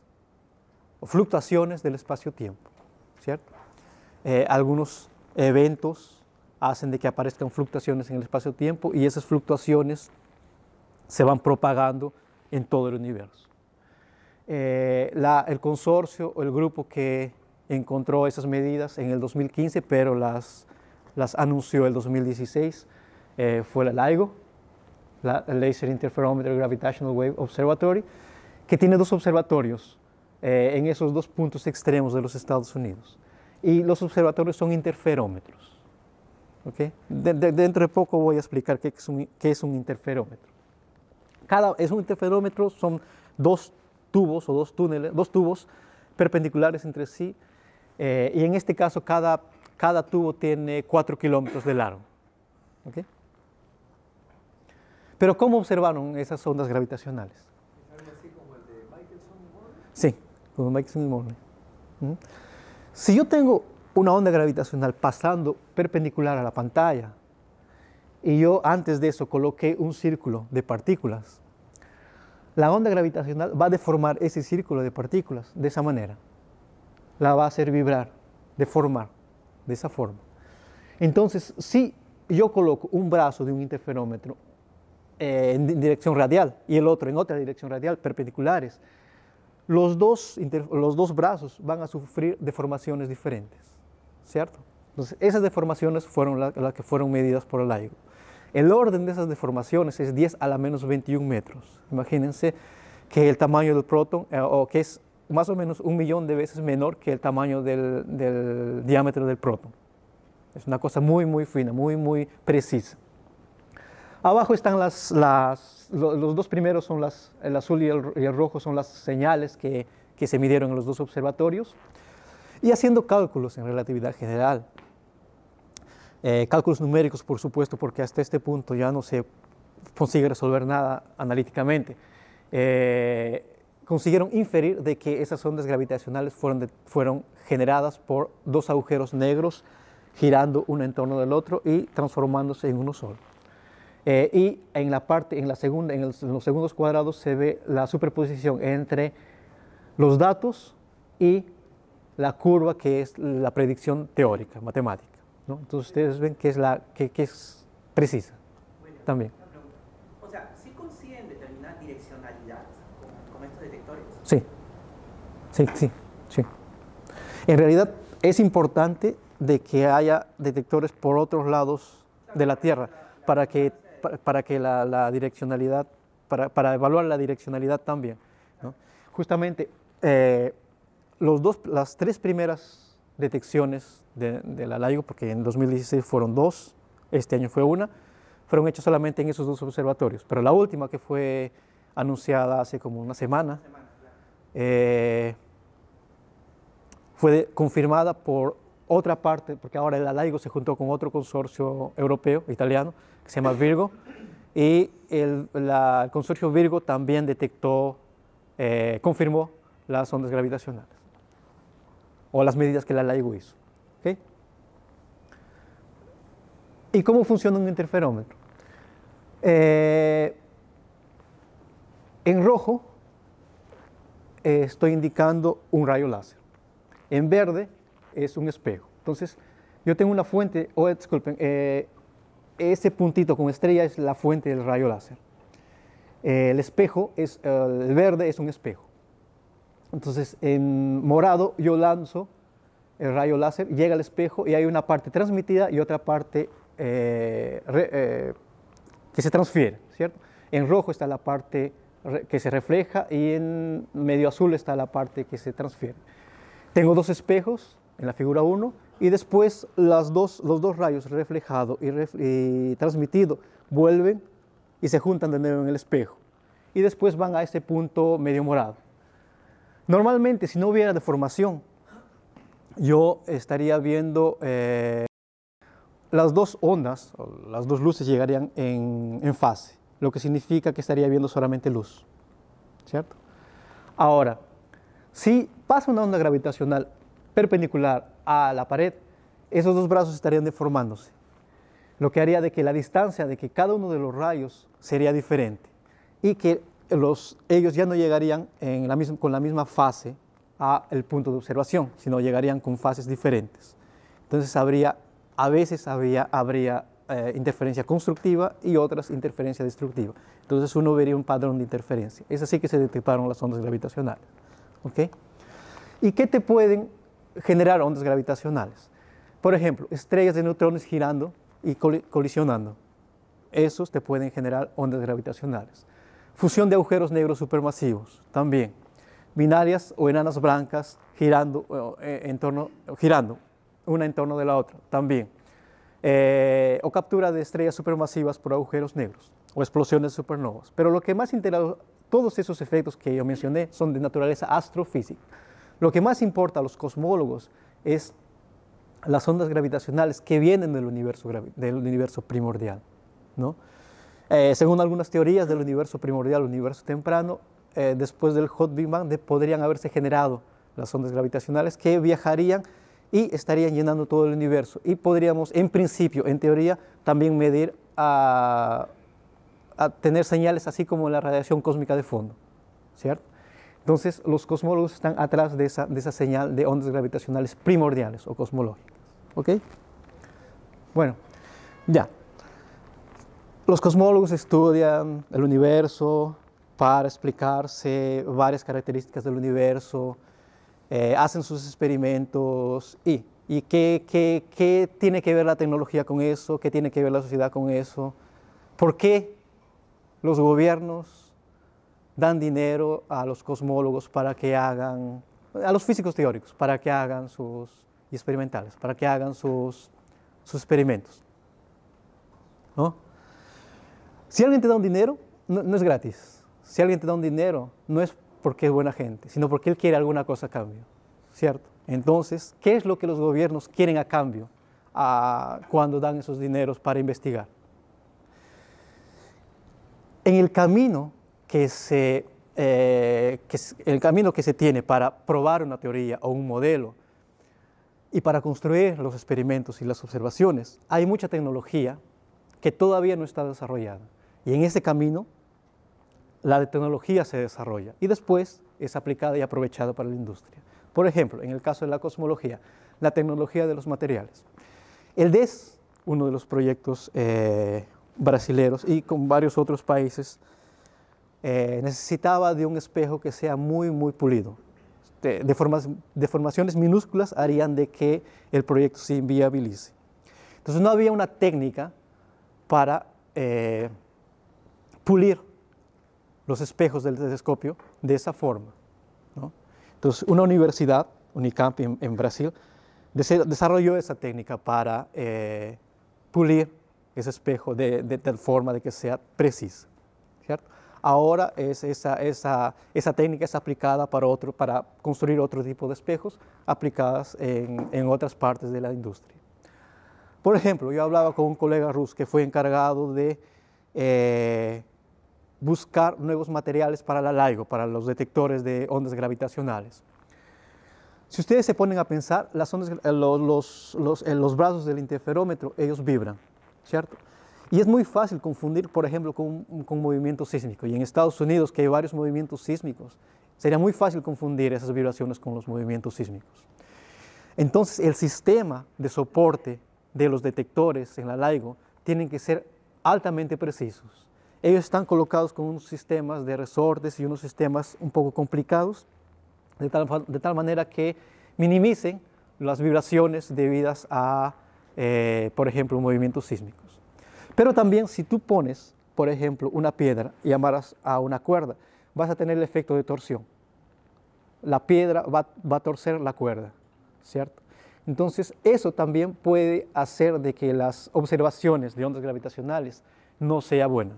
o fluctuaciones del espacio-tiempo, ¿cierto? Eh, algunos eventos hacen de que aparezcan fluctuaciones en el espacio-tiempo y esas fluctuaciones se van propagando en todo el universo. Eh, el consorcio o el grupo que encontró esas medidas en el 2015, pero las, las anunció el 2016, eh, fue la LIGO, la Laser Interferometer Gravitational Wave Observatory, que tiene dos observatorios eh, en esos dos puntos extremos de los Estados Unidos. Y los observatorios son interferómetros. dentro de poco voy a explicar qué es un interferómetro cada, es un interferómetro, son dos tubos o dos túneles, dos tubos perpendiculares entre sí, eh, y en este caso cada, tubo tiene 4 kilómetros de largo. Pero ¿cómo observaron esas ondas gravitacionales? como el de Michelson y Sí, como Michelson y Morley. ¿Mm? Si yo tengo una onda gravitacional pasando perpendicular a la pantalla, y yo antes de eso coloqué un círculo de partículas. La onda gravitacional va a deformar ese círculo de partículas de esa manera. La va a hacer vibrar, deformar de esa forma. Entonces, si yo coloco un brazo de un interferómetro eh, en dirección radial y el otro en otra dirección radial, perpendiculares, los dos, los dos brazos van a sufrir deformaciones diferentes, ¿cierto? Entonces, esas deformaciones fueron las que fueron medidas por el LIGO. El orden de esas deformaciones es 10 a la menos 21 metros. Imagínense que el tamaño del protón, eh, o que es más o menos un millón de veces menor que el tamaño del, diámetro del protón. Es una cosa muy, muy fina, muy, muy precisa. Abajo están las, los dos primeros son las, el azul y el, rojo son las señales que se midieron en los dos observatorios. Y haciendo cálculos en relatividad general, eh, cálculos numéricos, por supuesto, porque hasta este punto ya no se consigue resolver nada analíticamente. Eh, consiguieron inferir de que esas ondas gravitacionales fueron, fueron generadas por dos agujeros negros girando uno en torno del otro y transformándose en uno solo. Eh, y en la parte, en la segunda, en los segundos cuadrados se ve la superposición entre los datos y la curva que es la predicción teórica, matemática. Entonces ustedes ven que es, la, que, es precisa también. O sea, ¿sí consiguen determinar direccionalidad con, estos detectores? Sí, sí, sí, En realidad es importante de que haya detectores por otros lados de la Tierra para que, que la, la direccionalidad, para, para, evaluar la direccionalidad también. Justamente, eh, los dos, las tres primeras detecciones de, de la LIGO, porque en 2016 fueron dos, este año fue una, fueron hechas solamente en esos dos observatorios. Pero la última que fue anunciada hace como una semana, eh, fue confirmada por otra parte, porque ahora el LIGO se juntó con otro consorcio europeo, italiano, que se llama Virgo, y el, consorcio Virgo también detectó, eh, confirmó las ondas gravitacionales o las medidas que la LIGO hizo. ¿Y cómo funciona un interferómetro? Eh, en rojo estoy indicando un rayo láser. En verde es un espejo. Entonces, yo tengo una fuente, o disculpen, eh, ese puntito con estrella es la fuente del rayo láser. el espejo es, el verde es un espejo. Entonces, en morado yo lanzo el rayo láser, llega al espejo y hay una parte transmitida y otra parte eh, eh, que se transfiere, En rojo está la parte que se refleja y en medio azul está la parte que se transfiere. Tengo dos espejos en la figura 1 y después las dos, los dos rayos reflejado y, transmitido vuelven y se juntan de nuevo en el espejo y después van a ese punto medio morado. Normalmente, si no hubiera deformación, yo estaría viendo eh, las dos ondas, las dos luces llegarían en, fase, lo que significa que estaría viendo solamente luz, ¿cierto? Ahora, si pasa una onda gravitacional perpendicular a la pared, esos dos brazos estarían deformándose, lo que haría de que la distancia de que cada uno de los rayos sería diferente y que los, ellos ya no llegarían con la misma fase al punto de observación, sino llegarían con fases diferentes. Entonces habría, a veces habría, habría eh, interferencia constructiva y otras interferencia destructiva. Entonces uno vería un patrón de interferencia. Es así que se detectaron las ondas gravitacionales. ¿Y qué te pueden generar ondas gravitacionales? Por ejemplo, estrellas de neutrones girando y colisionando. Esos te pueden generar ondas gravitacionales. Fusión de agujeros negros supermasivos también. Binarias o enanas blancas girando, eh, girando una en torno de la otra también. Eh, o captura de estrellas supermasivas por agujeros negros o explosiones supernovas. Pero lo que más interesa, todos esos efectos que yo mencioné son de naturaleza astrofísica. Lo que más importa a los cosmólogos es las ondas gravitacionales que vienen del universo, del universo primordial. ¿no? Eh, según algunas teorías del universo primordial, universo temprano, eh, después del Hot Big Bang de, podrían haberse generado las ondas gravitacionales que viajarían y estarían llenando todo el universo. Y podríamos, en principio, en teoría, también medir a, tener señales así como la radiación cósmica de fondo, ¿cierto? Entonces, los cosmólogos están atrás de esa, de esa señal de ondas gravitacionales primordiales o cosmológicas, ¿ok? Bueno, ya. Los cosmólogos estudian el universo para explicarse varias características del universo, eh, hacen sus experimentos y, qué, qué tiene que ver la tecnología con eso, qué tiene que ver la sociedad con eso, por qué los gobiernos dan dinero a los cosmólogos para que hagan, a los físicos teóricos, para que hagan sus experimentales, para que hagan sus, sus experimentos. ¿No? Si alguien te da un dinero, no, es gratis. Si alguien te da un dinero, no es porque es buena gente, sino porque él quiere alguna cosa a cambio, ¿cierto? Entonces, ¿qué es lo que los gobiernos quieren a cambio cuando dan esos dineros para investigar? En el camino que se, eh, el camino que se tiene para probar una teoría o un modelo y para construir los experimentos y las observaciones, hay mucha tecnología que todavía no está desarrollada. Y en ese camino, la tecnología se desarrolla y después es aplicada y aprovechada para la industria. Por ejemplo, en el caso de la cosmología, la tecnología de los materiales. El DES, uno de los proyectos eh, brasileros y con varios otros países, eh, necesitaba de un espejo que sea muy, muy pulido. Este, de, deformaciones minúsculas harían de que el proyecto se inviabilice. Entonces no había una técnica para eh, pulir los espejos del telescopio de esa forma. Entonces, una universidad, Unicamp en, Brasil, desarrolló esa técnica para eh, pulir ese espejo de, de, tal forma de que sea preciso. Ahora es esa, esa, esa, técnica es aplicada para, otro, para construir otro tipo de espejos aplicadas en, en otras partes de la industria. Por ejemplo, yo hablaba con un colega ruso que fue encargado de eh, buscar nuevos materiales para la LIGO, para los detectores de ondas gravitacionales. Si ustedes se ponen a pensar, las ondas, eh, los, eh, los, brazos del interferómetro, ellos vibran, ¿cierto? Y es muy fácil confundir, por ejemplo, con, con movimiento sísmico. Y en Estados Unidos, que hay varios movimientos sísmicos, sería muy fácil confundir esas vibraciones con los movimientos sísmicos. Entonces, el sistema de soporte de los detectores en la LIGO tienen que ser altamente precisos. Ellos están colocados con unos sistemas de resortes y unos sistemas un poco complicados, de tal, de tal manera que minimicen las vibraciones debidas a, eh, por ejemplo, movimientos sísmicos. Pero también si tú pones, por ejemplo, una piedra y amarras a una cuerda, vas a tener el efecto de torsión. La piedra va, va a torcer la cuerda, ¿cierto? Entonces, eso también puede hacer de que las observaciones de ondas gravitacionales no sea buena.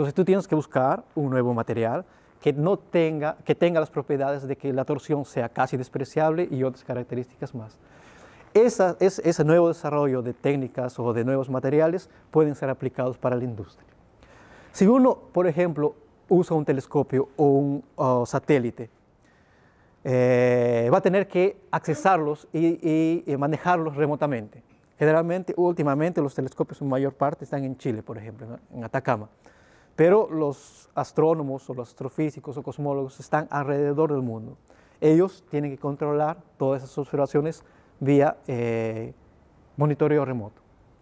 Entonces tú tienes que buscar un nuevo material que, no tenga, que tenga las propiedades de que la torsión sea casi despreciable y otras características más. Esa, es, ese nuevo desarrollo de técnicas o de nuevos materiales pueden ser aplicados para la industria. Si uno, por ejemplo, usa un telescopio o un uh, satélite, eh, va a tener que accesarlos y, manejarlos remotamente. Generalmente, últimamente, los telescopios en mayor parte están en Chile, por ejemplo, en Atacama. Pero los astrónomos o los astrofísicos o cosmólogos están alrededor del mundo. Ellos tienen que controlar todas esas observaciones vía eh, monitoreo remoto,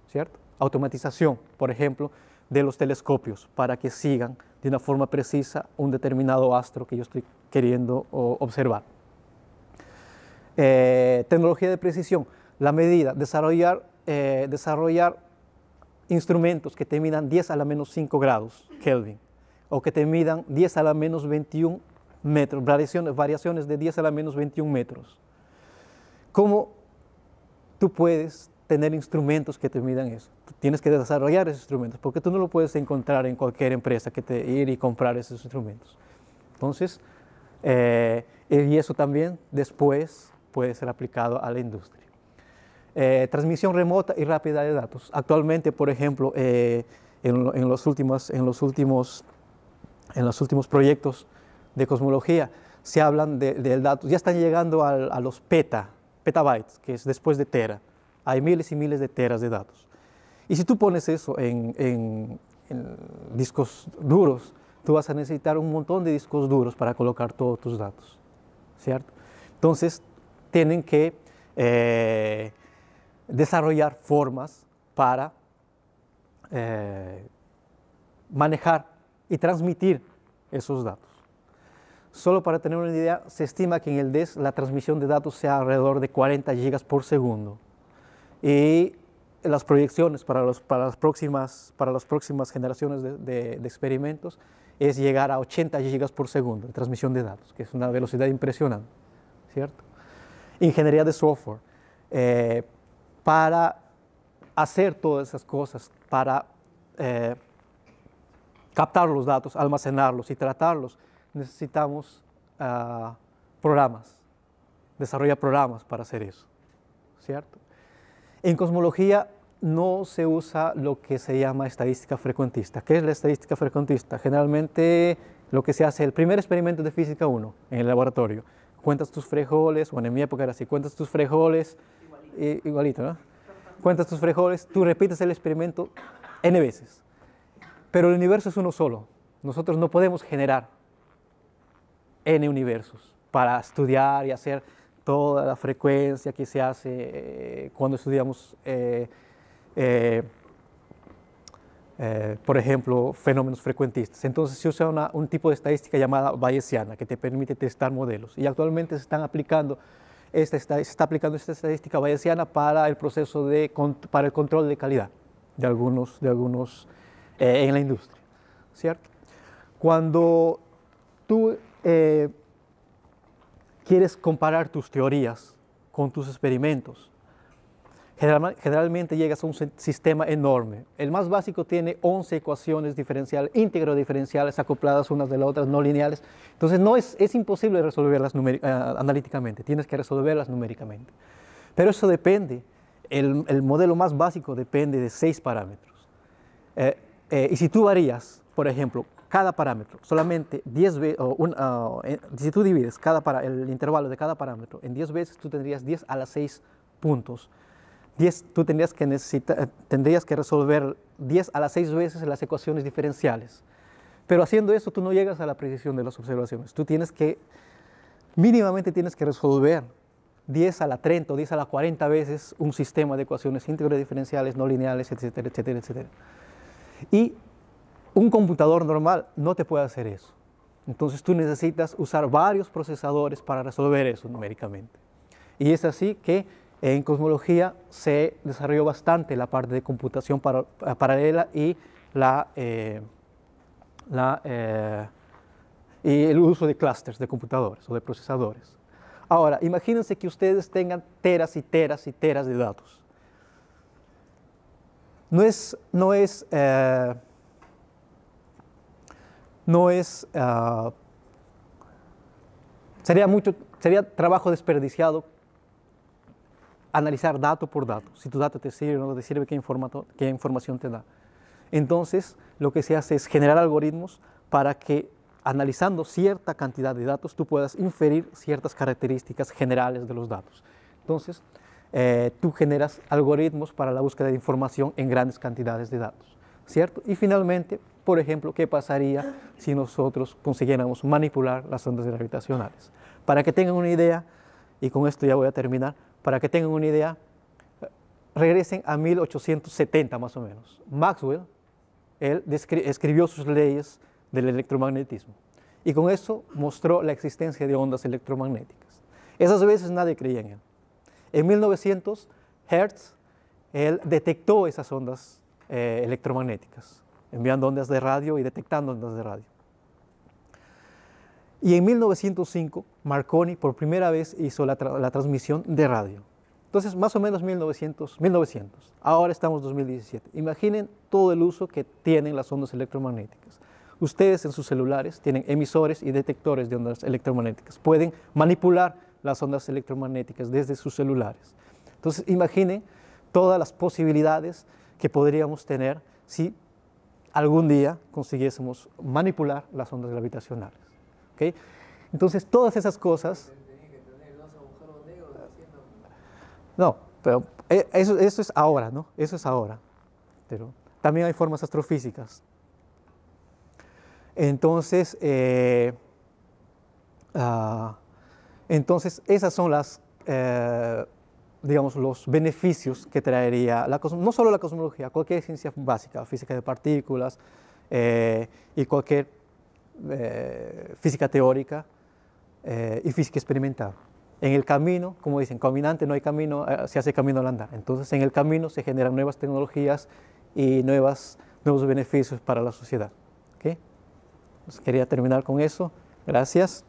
¿cierto? Automatización, por ejemplo, de los telescopios para que sigan de una forma precisa un determinado astro que yo estoy queriendo observar. Eh, tecnología de precisión, la medida, desarrollar, eh, desarrollar instrumentos que te midan 10 a la menos 5 grados Kelvin o que te midan 10 a la menos 21 metros, variaciones, variaciones de 10 a la menos 21 metros. ¿Cómo tú puedes tener instrumentos que te midan eso? tienes que desarrollar esos instrumentos porque tú no lo puedes encontrar en cualquier empresa que te ir y comprar esos instrumentos. Entonces, eh, y eso también después puede ser aplicado a la industria. Eh, transmisión remota y rápida de datos. Actualmente, por ejemplo, eh, en, los últimos, en, los últimos, en los últimos proyectos de cosmología se hablan del de dato, ya están llegando a, los peta, petabytes, que es después de tera. Hay miles y miles de teras de datos. Y si tú pones eso en, discos duros, tú vas a necesitar un montón de discos duros para colocar todos tus datos, ¿cierto? Entonces, tienen que eh, desarrollar formas para eh, manejar y transmitir esos datos. Solo para tener una idea, se estima que en el DES la transmisión de datos sea alrededor de 40 gigas por segundo. Y las proyecciones para, las, próximas, para las próximas generaciones de, experimentos es llegar a 80 gigas por segundo de transmisión de datos, que es una velocidad impresionante, ¿cierto? Ingeniería de software. Eh, para hacer todas esas cosas, para eh, captar los datos, almacenarlos y tratarlos, necesitamos ah, programas, desarrollar programas para hacer eso, ¿cierto? En cosmología no se usa lo que se llama estadística frecuentista. ¿Qué es la estadística frecuentista? Generalmente lo que se hace, el primer experimento de física uno en el laboratorio, cuentas tus frijoles, o en mi época era así, cuentas tus frijoles, igualito, ¿no? Cuentas tus frijoles, tú repites el experimento n veces. Pero el universo es uno solo. Nosotros no podemos generar n universos para estudiar y hacer toda la frecuencia que se hace eh, cuando estudiamos, eh, eh, por ejemplo, fenómenos frecuentistas. Entonces se usa un tipo de estadística llamada bayesiana que te permite testar modelos y actualmente se están aplicando se está, aplicando esta estadística bayesiana para el proceso de, para el control de calidad de algunos, de algunos eh, en la industria, ¿cierto? Cuando tú eh, quieres comparar tus teorías con tus experimentos, generalmente llegas a un sistema enorme. El más básico tiene 11 ecuaciones diferenciales, íntegro diferenciales, acopladas unas de las otras, no lineales. Entonces no es, es imposible resolverlas eh, analíticamente, tienes que resolverlas numéricamente. Pero eso depende, el, modelo más básico depende de seis parámetros. Eh, eh, y si tú varías, por ejemplo, cada parámetro, solamente 10 veces, ah, si tú divides cada el intervalo de cada parámetro en 10 veces, tú tendrías 10 a las 6 puntos tú tendrías que, tendrías que resolver 10 a las 6 veces las ecuaciones diferenciales. Pero haciendo eso tú no llegas a la precisión de las observaciones. Tú tienes que, mínimamente tienes que resolver 10 a la 30 o 10 a la 40 veces un sistema de ecuaciones íntegras diferenciales, no lineales, etcétera, etcétera, etcétera. Y un computador normal no te puede hacer eso. Entonces tú necesitas usar varios procesadores para resolver eso numéricamente. Y es así que en cosmología se desarrolló bastante la parte de computación eh, paralela eh, eh, y, el uso de clusters de computadores o de procesadores. Ahora, imagínense que ustedes tengan teras y teras y teras de datos. No es, no es, no es, sería mucho, sería trabajo desperdiciado analizar dato por dato, si tu dato te sirve o no te sirve, qué, qué información te da. Entonces, lo que se hace es generar algoritmos para que analizando cierta cantidad de datos tú puedas inferir ciertas características generales de los datos. Entonces, eh, tú generas algoritmos para la búsqueda de información en grandes cantidades de datos, ¿cierto? Y finalmente, por ejemplo, ¿qué pasaría si nosotros consiguiéramos manipular las ondas gravitacionales? Para que tengan una idea, y con esto ya voy a terminar, para que tengan una idea, regresen a 1870 más o menos. Maxwell, él escribió sus leyes del electromagnetismo y con eso mostró la existencia de ondas electromagnéticas. Esas veces nadie creía en él. En 1900, Hertz, él detectó esas ondas eh, electromagnéticas, enviando ondas de radio y detectando ondas de radio. Y en 1905, Marconi por primera vez hizo la, transmisión de radio. Entonces, más o menos 1900, 1900. Ahora estamos 2017. Imaginen todo el uso que tienen las ondas electromagnéticas. Ustedes en sus celulares tienen emisores y detectores de ondas electromagnéticas. Pueden manipular las ondas electromagnéticas desde sus celulares. Entonces, imaginen todas las posibilidades que podríamos tener si algún día consiguiésemos manipular las ondas gravitacionales. Entonces, todas esas cosas... No, pero eh, eso, es ahora, ¿no? Eso es ahora. Pero también hay formas astrofísicas. Entonces, eh, ah, entonces esas son las, eh, digamos, los beneficios que traería no solo la cosmología, cualquier ciencia básica, física de partículas eh, y cualquier eh, física teórica eh, y física experimental. En el camino, como dicen, caminante no hay camino, eh, se hace camino al andar. Entonces, en el camino se generan nuevas tecnologías y nuevos beneficios para la sociedad. quería terminar con eso. Gracias.